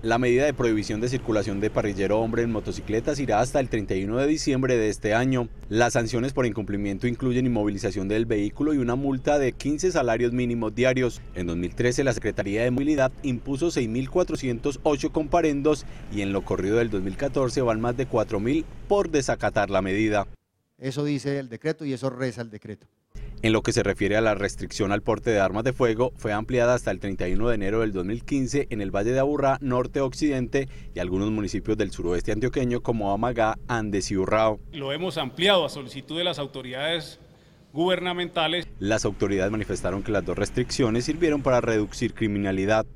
La medida de prohibición de circulación de parrillero hombre en motocicletas irá hasta el 31 de diciembre de este año. Las sanciones por incumplimiento incluyen inmovilización del vehículo y una multa de 15 salarios mínimos diarios. En 2013 la Secretaría de Movilidad impuso 6.408 comparendos y en lo corrido del 2014 van más de 4.000 por desacatar la medida. Eso dice el decreto y eso reza el decreto. En lo que se refiere a la restricción al porte de armas de fuego, fue ampliada hasta el 31 de enero del 2015 en el Valle de Aburrá, Norte Occidente y algunos municipios del suroeste antioqueño como Amagá, Andes y Urrao. Lo hemos ampliado a solicitud de las autoridades gubernamentales. Las autoridades manifestaron que las dos restricciones sirvieron para reducir criminalidad.